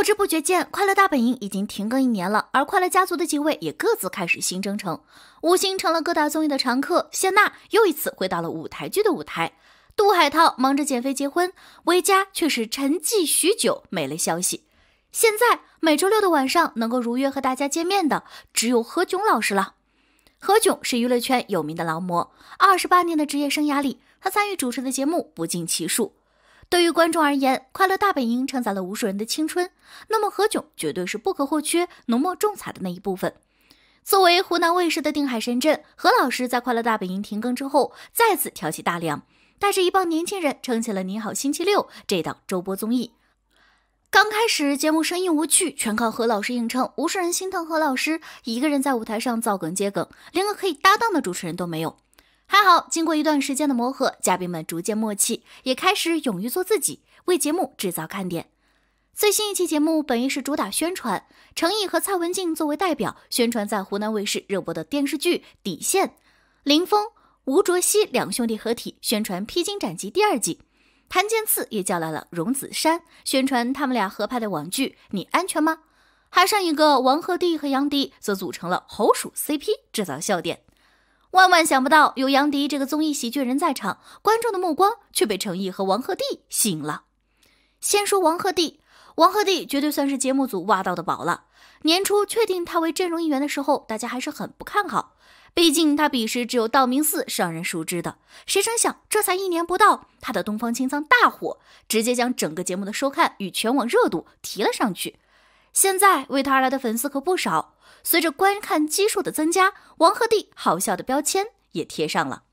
不知不觉间，《快乐大本营》已经停更一年了，而快乐家族的几位也各自开始新征程。吴昕成了各大综艺的常客，谢娜又一次回到了舞台剧的舞台，杜海涛忙着减肥结婚，维嘉却是沉寂许久没了消息。现在，每周六的晚上能够如约和大家见面的，只有何炅老师了。何炅是娱乐圈有名的劳模，二十八年的职业生涯里，他参与主持的节目不计其数。对于观众而言，《快乐大本营》承载了无数人的青春，那么何炅绝对是不可或缺、浓墨重彩的那一部分。作为湖南卫视的定海神针，何老师在《快乐大本营》停更之后，再次挑起大梁，带着一帮年轻人撑起了《你好星期六》这档周播综艺。刚开始节目生硬无趣，全靠何老师硬撑，无数人心疼何老师一个人在舞台上造梗接梗，连个可以搭档的主持人都没有。还好，经过一段时间的磨合，嘉宾们逐渐默契，也开始勇于做自己，为节目制造看点。最新一期节目本意是主打宣传，程毅和蔡文静作为代表宣传在湖南卫视热播的电视剧《底线》，林峰、吴卓羲两兄弟合体宣传《披荆斩棘》第二季，谭健次也叫来了荣梓杉宣传他们俩合拍的网剧《你安全吗》。还剩一个王鹤棣和杨迪则组成了猴鼠 CP 制造笑点。万万想不到，有杨迪这个综艺喜剧人在场，观众的目光却被程毅和王鹤棣吸引了。先说王鹤棣，王鹤棣绝对算是节目组挖到的宝了。年初确定他为阵容一员的时候，大家还是很不看好，毕竟他彼时只有《道明寺》是让人熟知的。谁成想，这才一年不到，他的《东方青苍》大火，直接将整个节目的收看与全网热度提了上去。现在为他而来的粉丝可不少，随着观看基数的增加，王鹤棣好笑的标签也贴上了。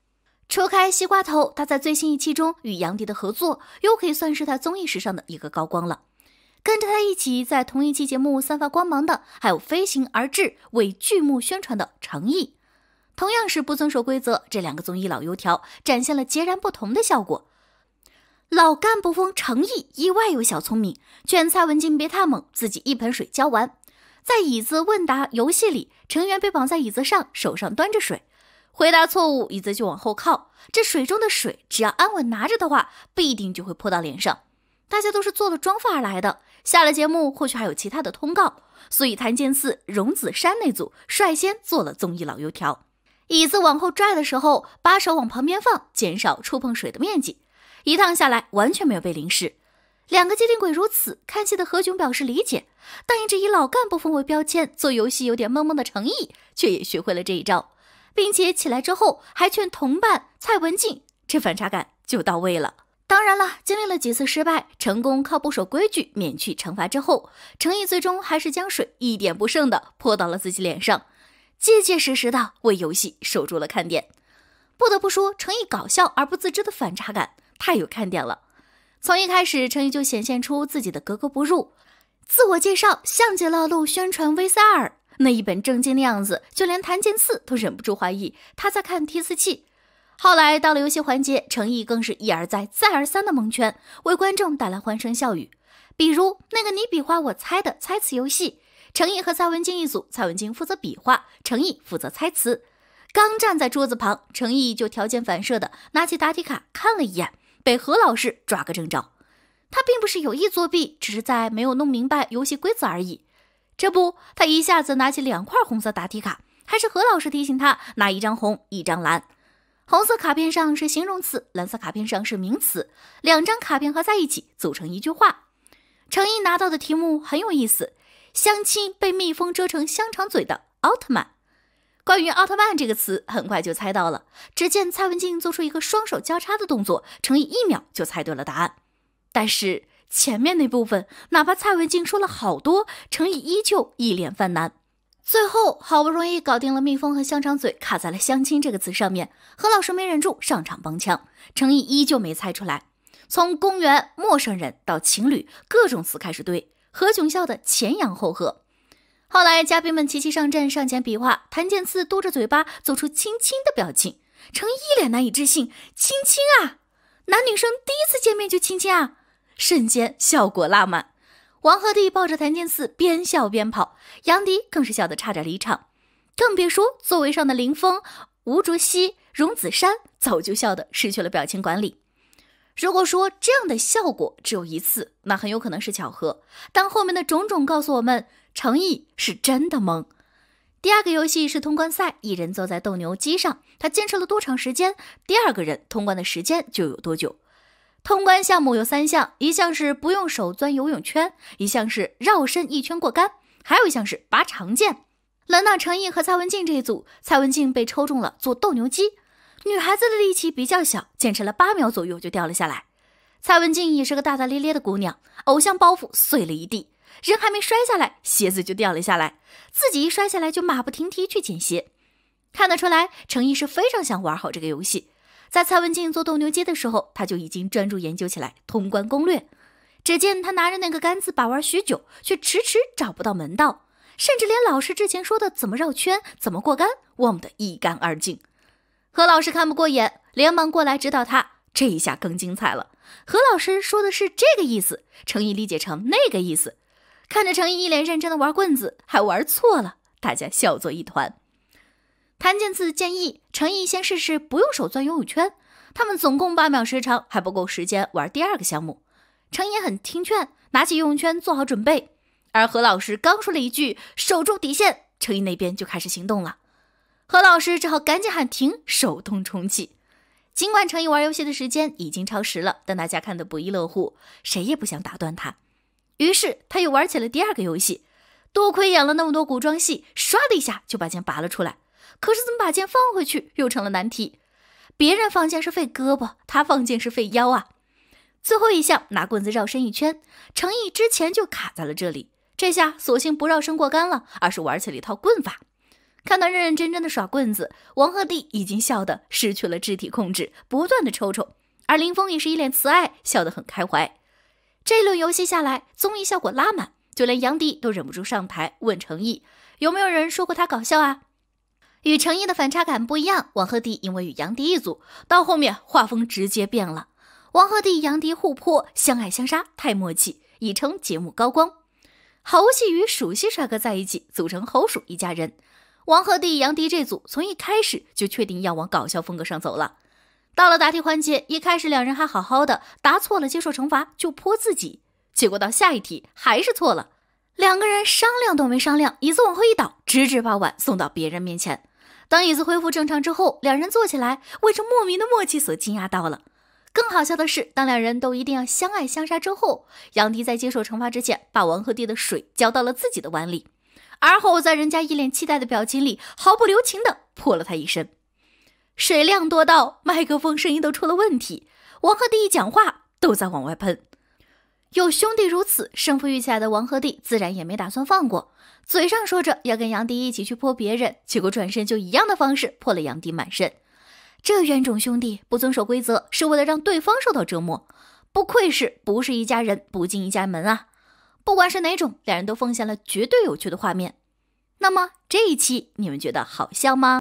抽开西瓜头，他在最新一期中与杨迪的合作，又可以算是他综艺史上的一个高光了。跟着他一起在同一期节目散发光芒的，还有飞行而至为剧目宣传的诚毅。同样是不遵守规则，这两个综艺老油条展现了截然不同的效果。老干部风诚意，意外有小聪明。劝蔡文静别太猛，自己一盆水浇完。在椅子问答游戏里，成员被绑在椅子上，手上端着水，回答错误椅子就往后靠。这水中的水，只要安稳拿着的话，必定就会泼到脸上。大家都是做了妆发而来的，下了节目或许还有其他的通告，所以谭健次、荣子山那组率先做了综艺老油条。椅子往后拽的时候，把手往旁边放，减少触碰水的面积。一趟下来完全没有被淋湿，两个机灵鬼如此看戏的何炅表示理解，但一直以老干部风为标签做游戏有点懵懵的诚毅却也学会了这一招，并且起来之后还劝同伴蔡文静，这反差感就到位了。当然了，经历了几次失败，成功靠不守规矩免去惩罚之后，诚毅最终还是将水一点不剩的泼到了自己脸上，结结实实的为游戏守住了看点。不得不说，诚毅搞笑而不自知的反差感。太有看点了！从一开始，成毅就显现出自己的格格不入。自我介绍像极了录宣传 VCR 那一本正经的样子，就连谭健次都忍不住怀疑他在看提词器。后来到了游戏环节，成毅更是一而再、再而三的蒙圈，为观众带来欢声笑语。比如那个你比划我猜的猜词游戏，成毅和蔡文静一组，蔡文静负责比划，成毅负责猜词。刚站在桌子旁，成毅就条件反射的拿起答题卡看了一眼。被何老师抓个正着，他并不是有意作弊，只是在没有弄明白游戏规则而已。这不，他一下子拿起两块红色答题卡，还是何老师提醒他拿一张红，一张蓝。红色卡片上是形容词，蓝色卡片上是名词，两张卡片合在一起组成一句话。程毅拿到的题目很有意思：相亲被蜜蜂蛰成香肠嘴的奥特曼。关于“奥特曼”这个词，很快就猜到了。只见蔡文静做出一个双手交叉的动作，成毅一秒就猜对了答案。但是前面那部分，哪怕蔡文静说了好多，成毅依旧一脸犯难。最后好不容易搞定了“蜜蜂”和“香肠嘴”，卡在了“相亲”这个词上面。何老师没忍住上场帮腔，程毅依旧没猜出来。从公园、陌生人到情侣，各种词开始堆，何炅笑得前仰后合。后来，嘉宾们齐齐上阵，上前比划。谭健次嘟着嘴巴，做出亲亲的表情。程一脸难以置信：“亲亲啊，男女生第一次见面就亲亲啊！”瞬间效果拉满。王鹤棣抱着谭健次，边笑边跑。杨迪更是笑得差点离场。更别说座位上的林峰、吴卓羲、荣子杉早就笑得失去了表情管理。如果说这样的效果只有一次，那很有可能是巧合。但后面的种种告诉我们。成毅是真的懵。第二个游戏是通关赛，一人坐在斗牛机上，他坚持了多长时间，第二个人通关的时间就有多久。通关项目有三项，一项是不用手钻游泳圈，一项是绕身一圈过杆，还有一项是拔长剑。轮到成毅和蔡文静这一组，蔡文静被抽中了做斗牛机，女孩子的力气比较小，坚持了八秒左右就掉了下来。蔡文静也是个大大咧咧的姑娘，偶像包袱碎了一地。人还没摔下来，鞋子就掉了下来。自己一摔下来，就马不停蹄去捡鞋。看得出来，程毅是非常想玩好这个游戏。在蔡文静做斗牛街的时候，他就已经专注研究起来通关攻略。只见他拿着那个杆子把玩许久，却迟迟找不到门道，甚至连老师之前说的怎么绕圈、怎么过杆忘得一干二净。何老师看不过眼，连忙过来指导他。这一下更精彩了。何老师说的是这个意思，程毅理解成那个意思。看着程毅一脸认真的玩棍子，还玩错了，大家笑作一团。谭健次建议程毅先试试不用手钻游泳圈，他们总共八秒时长还不够时间玩第二个项目。程毅很听劝，拿起游泳圈做好准备。而何老师刚说了一句“守住底线”，程毅那边就开始行动了。何老师只好赶紧喊停，手动重启。尽管程毅玩游戏的时间已经超时了，但大家看得不亦乐乎，谁也不想打断他。于是他又玩起了第二个游戏，多亏演了那么多古装戏，唰的一下就把剑拔了出来。可是怎么把剑放回去又成了难题。别人放剑是废胳膊，他放剑是废腰啊。最后一项拿棍子绕身一圈，程毅之前就卡在了这里，这下索性不绕身过杆了，而是玩起了一套棍法。看他认认真真的耍棍子，王鹤棣已经笑得失去了肢体控制，不断的抽抽。而林峰也是一脸慈爱，笑得很开怀。这一轮游戏下来，综艺效果拉满，就连杨迪都忍不住上台问程毅：“有没有人说过他搞笑啊。与程毅的反差感不一样，王鹤棣因为与杨迪一组，到后面画风直接变了。王鹤棣、杨迪互泼，相爱相杀，太默契，已成节目高光。猴戏与鼠戏帅哥在一起，组成猴鼠一家人。王鹤棣、杨迪这组从一开始就确定要往搞笑风格上走了。到了答题环节，一开始两人还好好的，答错了接受惩罚就泼自己。结果到下一题还是错了，两个人商量都没商量，椅子往后一倒，直直把碗送到别人面前。当椅子恢复正常之后，两人坐起来，为这莫名的默契所惊讶到了。更好笑的是，当两人都一定要相爱相杀之后，杨迪在接受惩罚之前，把王鹤棣的水浇到了自己的碗里，而后在人家一脸期待的表情里毫不留情的泼了他一身。水量多到麦克风声音都出了问题，王鹤棣一讲话都在往外喷。有兄弟如此，胜负欲起来的王鹤棣自然也没打算放过，嘴上说着要跟杨迪一起去泼别人，结果转身就一样的方式泼了杨迪满身。这冤种兄弟不遵守规则，是为了让对方受到折磨。不愧是不是一家人不进一家门啊！不管是哪种，两人都奉献了绝对有趣的画面。那么这一期你们觉得好笑吗？